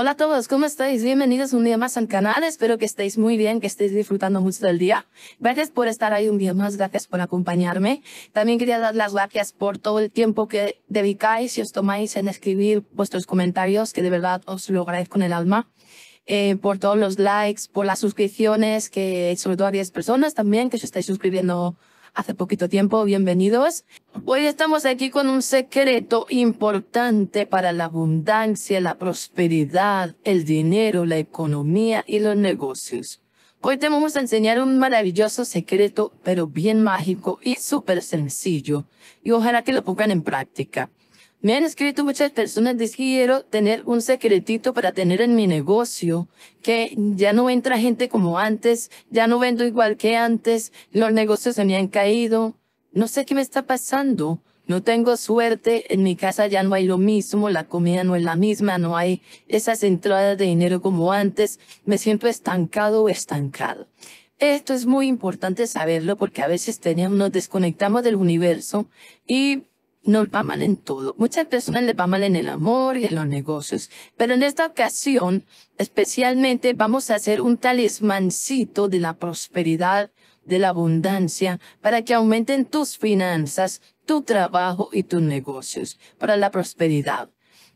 Hola a todos, ¿cómo estáis? Bienvenidos un día más al canal. Espero que estéis muy bien, que estéis disfrutando mucho del día. Gracias por estar ahí un día más, gracias por acompañarme. También quería dar las gracias por todo el tiempo que dedicáis y os tomáis en escribir vuestros comentarios, que de verdad os lo agradezco con el alma. Eh, por todos los likes, por las suscripciones, que sobre todo a 10 personas también que os estáis suscribiendo hace poquito tiempo, bienvenidos. Hoy estamos aquí con un secreto importante para la abundancia, la prosperidad, el dinero, la economía y los negocios. Hoy te vamos a enseñar un maravilloso secreto, pero bien mágico y súper sencillo. Y ojalá que lo pongan en práctica. Me han escrito muchas personas que quiero tener un secretito para tener en mi negocio, que ya no entra gente como antes, ya no vendo igual que antes, los negocios se me han caído. No sé qué me está pasando. No tengo suerte, en mi casa ya no hay lo mismo, la comida no es la misma, no hay esas entradas de dinero como antes, me siento estancado o estancado. Esto es muy importante saberlo porque a veces tenemos, nos desconectamos del universo y no va mal en todo. Muchas personas les va mal en el amor y en los negocios. Pero en esta ocasión, especialmente, vamos a hacer un talismancito de la prosperidad, de la abundancia, para que aumenten tus finanzas, tu trabajo y tus negocios, para la prosperidad.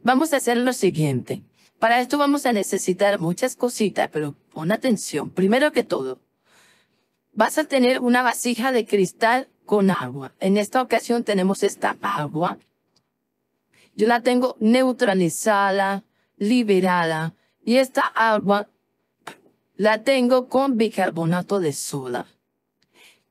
Vamos a hacer lo siguiente. Para esto vamos a necesitar muchas cositas, pero pon atención. Primero que todo, vas a tener una vasija de cristal agua. En esta ocasión tenemos esta agua. Yo la tengo neutralizada, liberada. Y esta agua la tengo con bicarbonato de soda.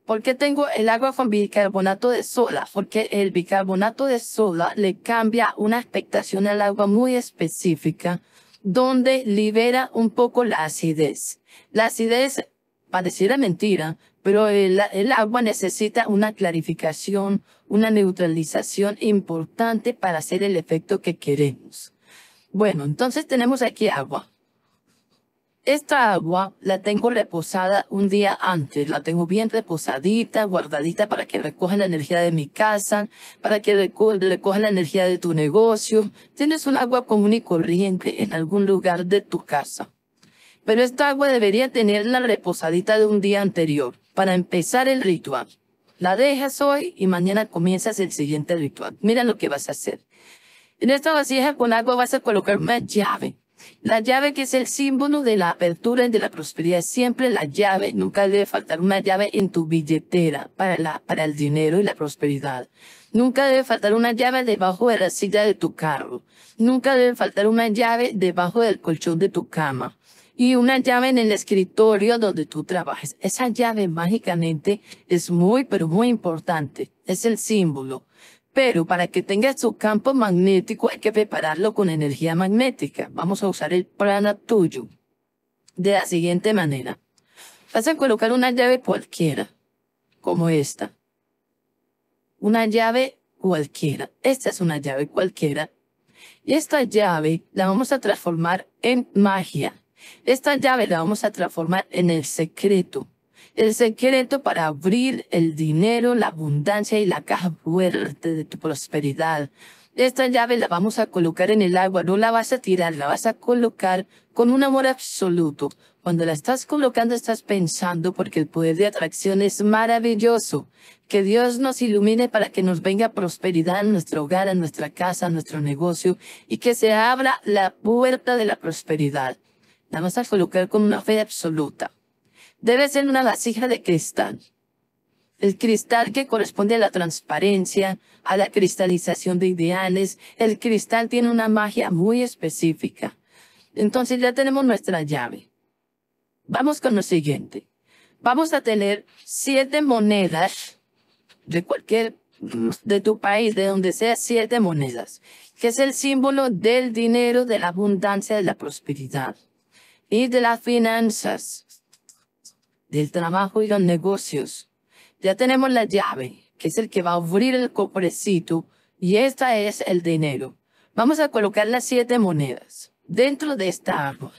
¿Por qué tengo el agua con bicarbonato de soda? Porque el bicarbonato de soda le cambia una expectación al agua muy específica, donde libera un poco la acidez. La acidez la mentira, pero el, agua necesita una clarificación, una neutralización importante para hacer el efecto que queremos. Bueno, entonces tenemos aquí agua. Esta agua la tengo reposada un día antes, la tengo bien reposadita, guardadita para que recoja la energía de mi casa, para que recoja la energía de tu negocio. Tienes un agua común y corriente en algún lugar de tu casa. Pero esta agua debería tenerla reposadita de un día anterior para empezar el ritual. La dejas hoy y mañana comienzas el siguiente ritual. Mira lo que vas a hacer. En esta vasija con agua vas a colocar una llave. La llave que es el símbolo de la apertura y de la prosperidad. Siempre la llave, nunca debe faltar una llave en tu billetera para, la, para el dinero y la prosperidad. Nunca debe faltar una llave debajo de la silla de tu carro. Nunca debe faltar una llave debajo del colchón de tu cama y una llave en el escritorio donde tú trabajes. Esa llave mágicamente es muy, pero muy importante. Es el símbolo. Pero para que tenga su campo magnético hay que prepararlo con energía magnética. Vamos a usar el prana tuyo. De la siguiente manera. Vas a colocar una llave cualquiera, como esta. Una llave cualquiera. Esta es una llave cualquiera. Y esta llave la vamos a transformar en magia. Esta llave la vamos a transformar en el secreto. El secreto para abrir el dinero, la abundancia y la caja fuerte de tu prosperidad. Esta llave la vamos a colocar en el agua, no la vas a tirar, la vas a colocar con un amor absoluto. Cuando la estás colocando estás pensando porque el poder de atracción es maravilloso. Que Dios nos ilumine para que nos venga prosperidad en nuestro hogar, en nuestra casa, en nuestro negocio y que se abra la puerta de la prosperidad vamos a colocar con una fe absoluta. Debe ser una vasija de cristal. El cristal que corresponde a la transparencia, a la cristalización de ideales, el cristal tiene una magia muy específica. Entonces ya tenemos nuestra llave. Vamos con lo siguiente. Vamos a tener siete monedas de cualquier, de tu país, de donde sea, siete monedas, que es el símbolo del dinero, de la abundancia, de la prosperidad y de las finanzas, del trabajo y los negocios. Ya tenemos la llave, que es el que va a abrir el cofrecito, y esta es el dinero. Vamos a colocar las siete monedas dentro de esta agua.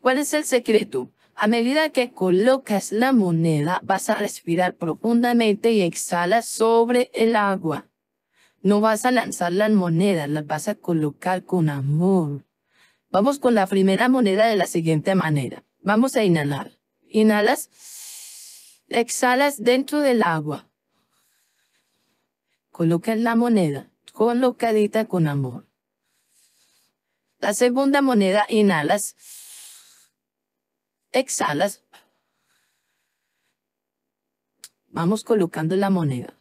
¿Cuál es el secreto? A medida que colocas la moneda, vas a respirar profundamente y exhalas sobre el agua. No vas a lanzar las monedas, las vas a colocar con amor. Vamos con la primera moneda de la siguiente manera. Vamos a inhalar. Inhalas. Exhalas dentro del agua. Colocas la moneda, colocadita con amor. La segunda moneda, inhalas. Exhalas. Vamos colocando la moneda.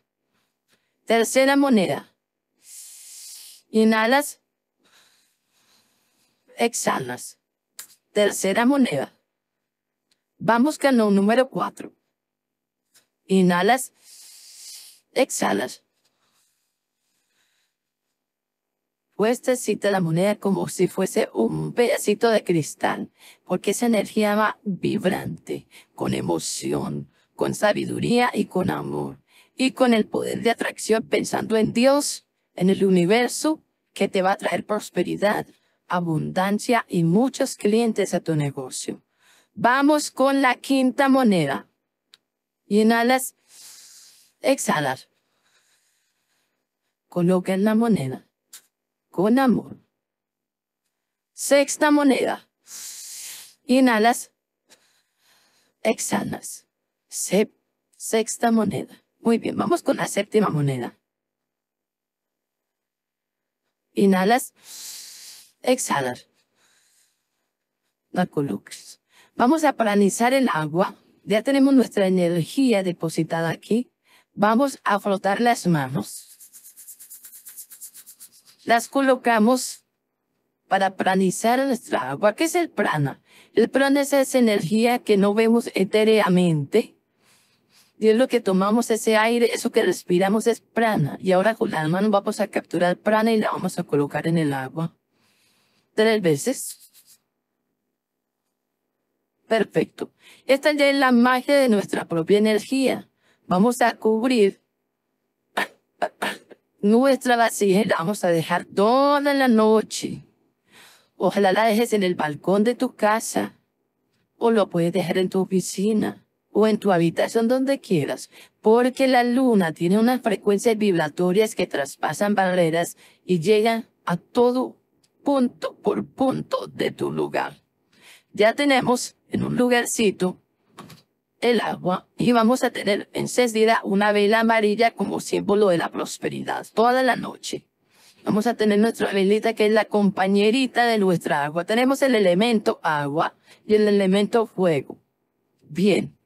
Tercera moneda. Inhalas exhalas. Tercera moneda. Vamos con el número cuatro. Inhalas, exhalas. Pues cita la moneda como si fuese un pedacito de cristal, porque esa energía va vibrante, con emoción, con sabiduría y con amor, y con el poder de atracción pensando en Dios, en el universo, que te va a traer prosperidad, abundancia y muchos clientes a tu negocio. Vamos con la quinta moneda. Inhalas, exhalar. en la moneda con amor. Sexta moneda. Inhalas, exhalas. sexta moneda. Muy bien, vamos con la séptima moneda. Inhalas exhalar. La Vamos a planizar el agua. Ya tenemos nuestra energía depositada aquí. Vamos a frotar las manos. Las colocamos para planizar nuestra agua. ¿Qué es el prana? El prana es esa energía que no vemos etéreamente. Y es lo que tomamos ese aire, eso que respiramos es prana. Y ahora con las manos vamos a capturar prana y la vamos a colocar en el agua tres veces. Perfecto. Esta ya es la magia de nuestra propia energía. Vamos a cubrir nuestra vasija vamos a dejar toda la noche. Ojalá la dejes en el balcón de tu casa o lo puedes dejar en tu oficina o en tu habitación donde quieras, porque la luna tiene unas frecuencias vibratorias que traspasan barreras y llegan a todo punto por punto de tu lugar. Ya tenemos en un lugarcito el agua y vamos a tener encendida una vela amarilla como símbolo de la prosperidad toda la noche. Vamos a tener nuestra velita que es la compañerita de nuestra agua. Tenemos el elemento agua y el elemento fuego. Bien.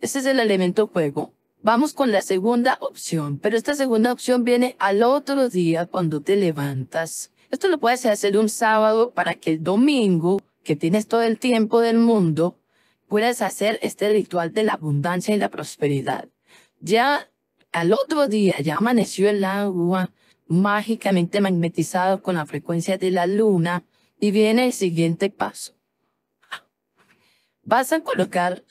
Ese es el elemento fuego. Vamos con la segunda opción, pero esta segunda opción viene al otro día cuando te levantas esto lo puedes hacer un sábado para que el domingo, que tienes todo el tiempo del mundo, puedas hacer este ritual de la abundancia y la prosperidad. Ya al otro día, ya amaneció el agua mágicamente magnetizado con la frecuencia de la luna y viene el siguiente paso. Vas a colocar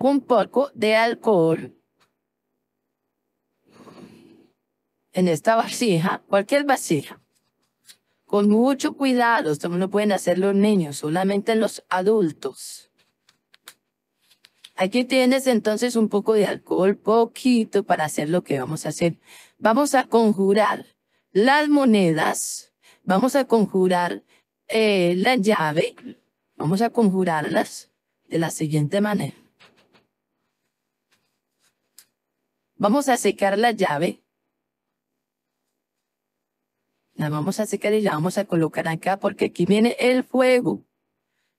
un poco de alcohol en esta vasija, cualquier vasija, con mucho cuidado, esto no pueden hacer los niños, solamente los adultos. Aquí tienes entonces un poco de alcohol, poquito, para hacer lo que vamos a hacer. Vamos a conjurar las monedas, vamos a conjurar eh, la llave, vamos a conjurarlas de la siguiente manera. Vamos a secar la llave la vamos a secar y la vamos a colocar acá porque aquí viene el fuego.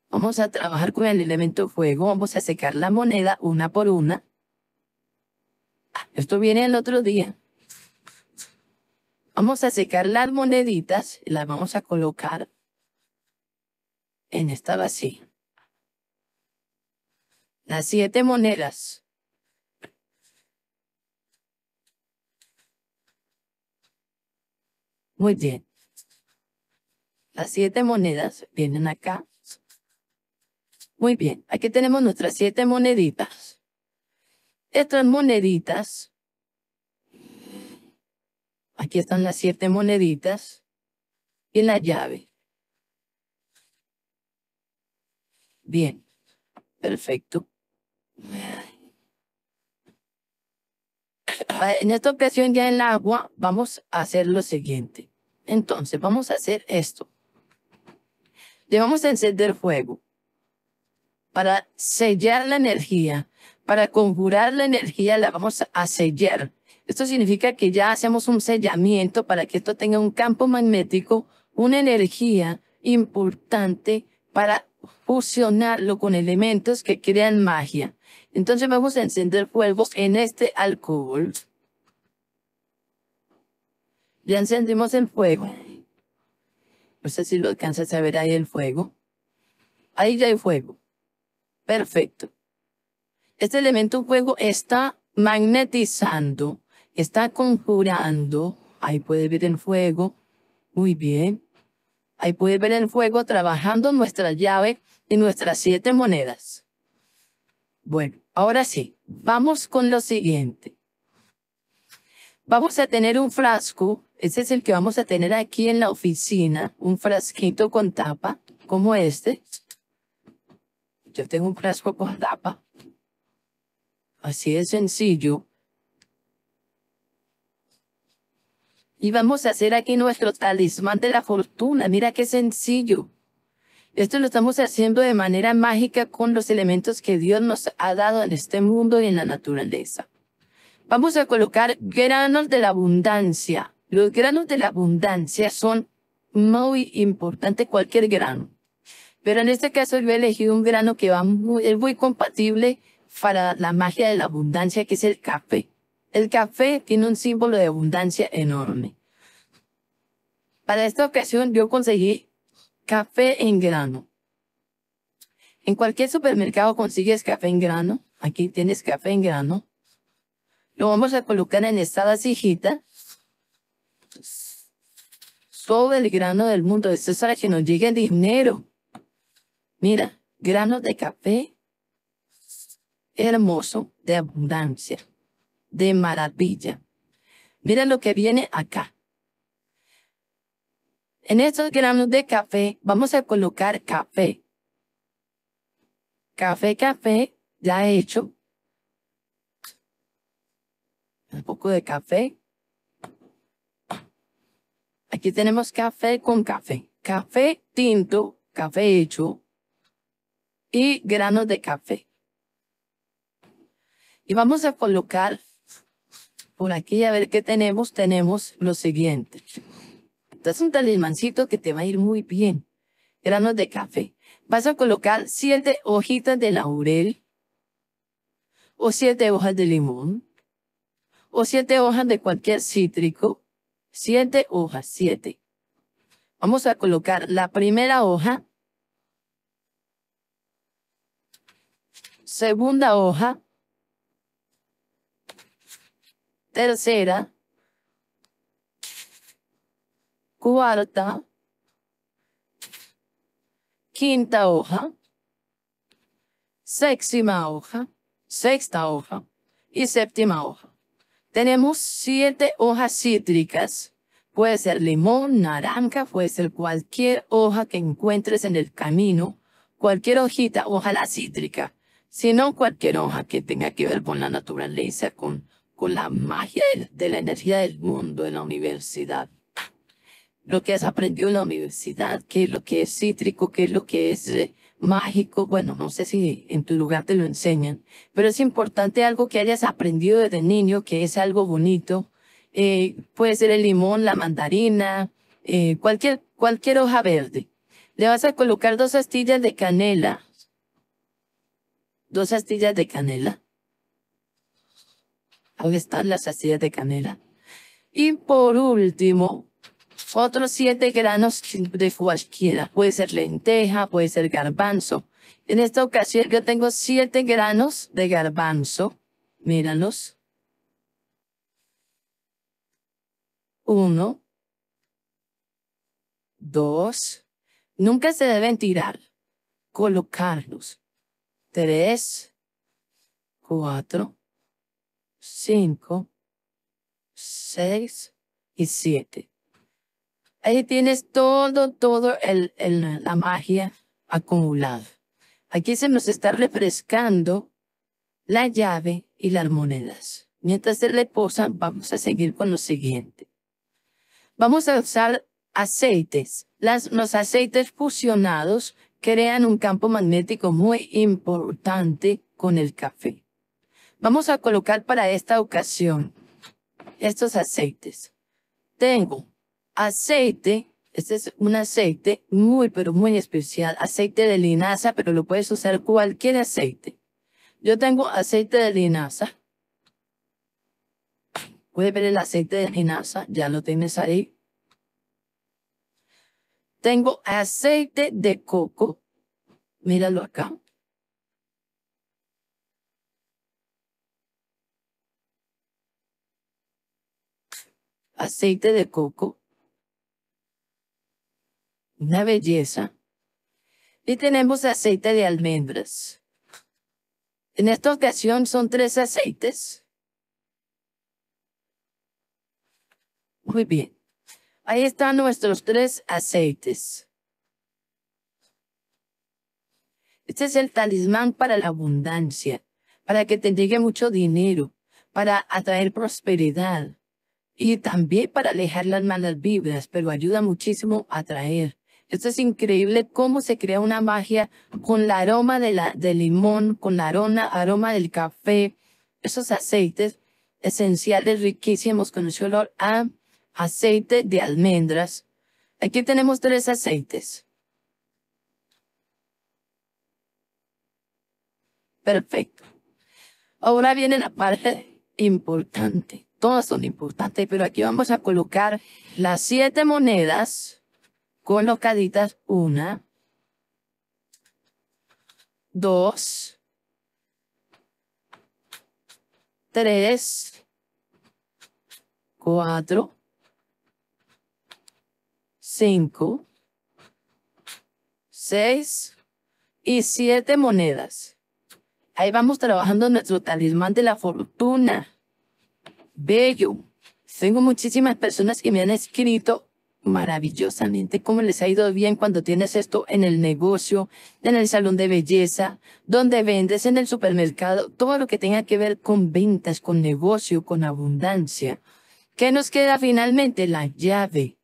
Vamos a trabajar con el elemento fuego. Vamos a secar la moneda una por una. Ah, esto viene el otro día. Vamos a secar las moneditas y las vamos a colocar en esta vacía. Las siete monedas. Muy bien. Las siete monedas vienen acá. Muy bien, aquí tenemos nuestras siete moneditas. Estas moneditas, aquí están las siete moneditas y la llave. Bien, perfecto. Ah, en esta ocasión ya en el agua vamos a hacer lo siguiente. Entonces vamos a hacer esto. Le vamos a encender fuego para sellar la energía, para conjurar la energía, la vamos a sellar. Esto significa que ya hacemos un sellamiento para que esto tenga un campo magnético, una energía importante para fusionarlo con elementos que crean magia. Entonces vamos a encender fuego en este alcohol. Ya encendimos el fuego. No sé si lo alcanzas a ver ahí el fuego. Ahí ya hay fuego. Perfecto. Este elemento fuego está magnetizando, está conjurando. Ahí puede ver el fuego. Muy bien. Ahí puede ver el fuego trabajando nuestra llave y nuestras siete monedas. Bueno, Ahora sí, vamos con lo siguiente. Vamos a tener un frasco, Ese es el que vamos a tener aquí en la oficina, un frasquito con tapa, como este. Yo tengo un frasco con tapa. Así de sencillo. Y vamos a hacer aquí nuestro talismán de la fortuna. Mira qué sencillo. Esto lo estamos haciendo de manera mágica con los elementos que Dios nos ha dado en este mundo y en la naturaleza. Vamos a colocar granos de la abundancia. Los granos de la abundancia son muy importantes, cualquier grano. Pero en este caso yo he elegido un grano que va muy, es muy compatible para la magia de la abundancia, que es el café. El café tiene un símbolo de abundancia enorme. Para esta ocasión yo conseguí Café en grano. En cualquier supermercado consigues café en grano. Aquí tienes café en grano. Lo vamos a colocar en esta vasijita. Todo el grano del mundo. Esto es para que nos llegue dinero. Mira, grano de café hermoso, de abundancia, de maravilla. Mira lo que viene acá. En estos granos de café vamos a colocar café. Café, café ya hecho. Un poco de café. Aquí tenemos café con café. Café tinto, café hecho y granos de café. Y vamos a colocar por aquí a ver qué tenemos. Tenemos lo siguiente. Es un talismancito que te va a ir muy bien. Granos de café. Vas a colocar siete hojitas de laurel, o siete hojas de limón, o siete hojas de cualquier cítrico. Siete hojas, siete. Vamos a colocar la primera hoja, segunda hoja, tercera, cuarta, quinta hoja, séptima hoja, sexta hoja y séptima hoja. Tenemos siete hojas cítricas. Puede ser limón, naranja, puede ser cualquier hoja que encuentres en el camino, cualquier hojita, ojalá cítrica, sino cualquier hoja que tenga que ver con la naturaleza, con, la magia de, de la energía del mundo, de la universidad lo que has aprendido en la universidad, qué es lo que es cítrico, qué es lo que es eh, mágico. Bueno, no sé si en tu lugar te lo enseñan, pero es importante algo que hayas aprendido desde niño, que es algo bonito. Eh, puede ser el limón, la mandarina, eh, cualquier, cualquier hoja verde. Le vas a colocar dos astillas de canela. Dos astillas de canela. Ahí están las astillas de canela. Y por último, otros siete granos de cualquiera. Puede ser lenteja, puede ser garbanzo. En esta ocasión yo tengo siete granos de garbanzo. Míralos. Uno. Dos. Nunca se deben tirar. Colocarlos. Tres. Cuatro. Cinco. Seis y siete. Ahí tienes todo, todo el, la magia acumulada. Aquí se nos está refrescando la llave y las monedas. Mientras se reposa, vamos a seguir con lo siguiente. Vamos a usar aceites. Las, los aceites fusionados crean un campo magnético muy importante con el café. Vamos a colocar para esta ocasión estos aceites. Tengo aceite. Este es un aceite muy, pero muy especial. Aceite de linaza, pero lo puedes usar cualquier aceite. Yo tengo aceite de linaza. Puedes ver el aceite de linaza, ya lo tienes ahí. Tengo aceite de coco. Míralo acá. Aceite de coco. Una belleza. Y tenemos aceite de almendras. En esta ocasión son tres aceites. Muy bien. Ahí están nuestros tres aceites. Este es el talismán para la abundancia, para que te llegue mucho dinero, para atraer prosperidad y también para alejar las malas vibras, pero ayuda muchísimo a atraer. Esto es increíble cómo se crea una magia con el aroma de la, del limón, con la aroma, aroma del café, esos aceites esenciales riquísimos con ese olor a aceite de almendras. Aquí tenemos tres aceites. Perfecto. Ahora viene la parte importante. Todas son importantes, pero aquí vamos a colocar las siete monedas colocaditas una, dos, tres, cuatro, cinco, seis y siete monedas. Ahí vamos trabajando nuestro talismán de la fortuna. Bello. Tengo muchísimas personas que me han escrito maravillosamente cómo les ha ido bien cuando tienes esto en el negocio, en el salón de belleza, donde vendes, en el supermercado, todo lo que tenga que ver con ventas, con negocio, con abundancia. ¿Qué nos queda finalmente? La llave.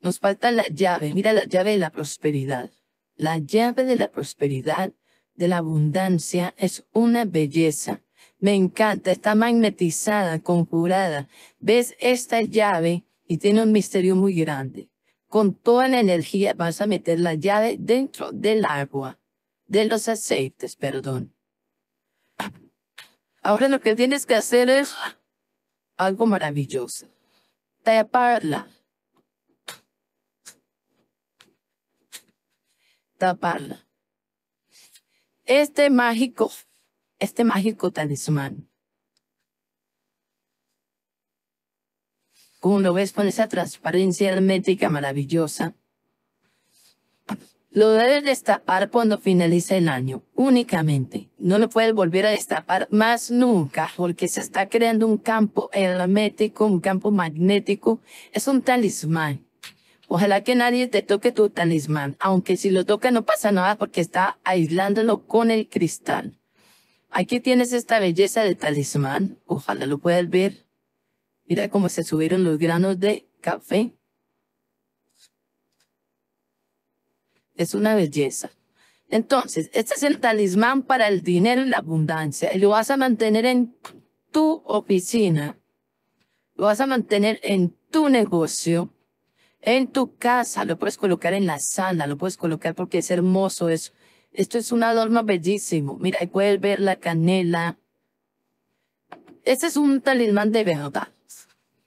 Nos falta la llave. Mira la llave de la prosperidad. La llave de la prosperidad, de la abundancia, es una belleza. Me encanta, está magnetizada, conjurada. ¿Ves esta llave? y tiene un misterio muy grande. Con toda la energía vas a meter la llave dentro del agua, de los aceites, perdón. Ahora lo que tienes que hacer es algo maravilloso. Taparla. Taparla. Este mágico, este mágico talismán lo ves con esa transparencia hermética maravillosa. Lo debes destapar cuando finalice el año, únicamente. No lo puedes volver a destapar más nunca, porque se está creando un campo hermético, un campo magnético. Es un talismán. Ojalá que nadie te toque tu talismán, aunque si lo toca no pasa nada porque está aislándolo con el cristal. Aquí tienes esta belleza de talismán, ojalá lo puedas ver. Mira cómo se subieron los granos de café. Es una belleza. Entonces, este es el talismán para el dinero y la abundancia. Y lo vas a mantener en tu oficina. Lo vas a mantener en tu negocio. En tu casa. Lo puedes colocar en la sala. Lo puedes colocar porque es hermoso. Es, esto es un adorno bellísimo. Mira, ahí puedes ver la canela. Este es un talismán de verdad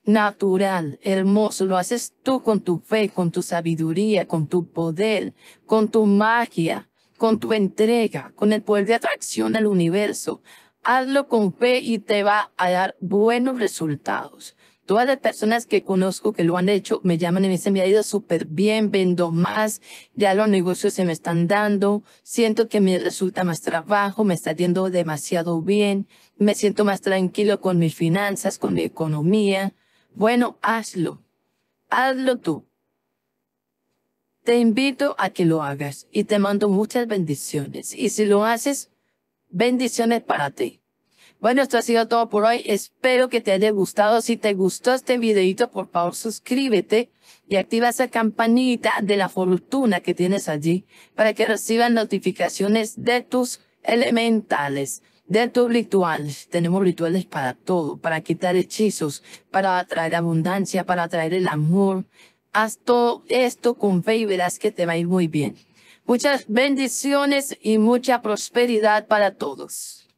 natural, hermoso, lo haces tú con tu fe, con tu sabiduría, con tu poder, con tu magia, con tu entrega, con el poder de atracción al universo. Hazlo con fe y te va a dar buenos resultados. Todas las personas que conozco que lo han hecho me llaman y me dicen, me ha ido súper bien, vendo más, ya los negocios se me están dando, siento que me resulta más trabajo, me está yendo demasiado bien, me siento más tranquilo con mis finanzas, con mi economía, bueno, hazlo. Hazlo tú. Te invito a que lo hagas y te mando muchas bendiciones. Y si lo haces, bendiciones para ti. Bueno, esto ha sido todo por hoy. Espero que te haya gustado. Si te gustó este videito, por favor suscríbete y activa esa campanita de la fortuna que tienes allí para que recibas notificaciones de tus elementales de tus rituales. Tenemos rituales para todo, para quitar hechizos, para atraer abundancia, para atraer el amor. Haz todo esto con fe y verás que te va a ir muy bien. Muchas bendiciones y mucha prosperidad para todos.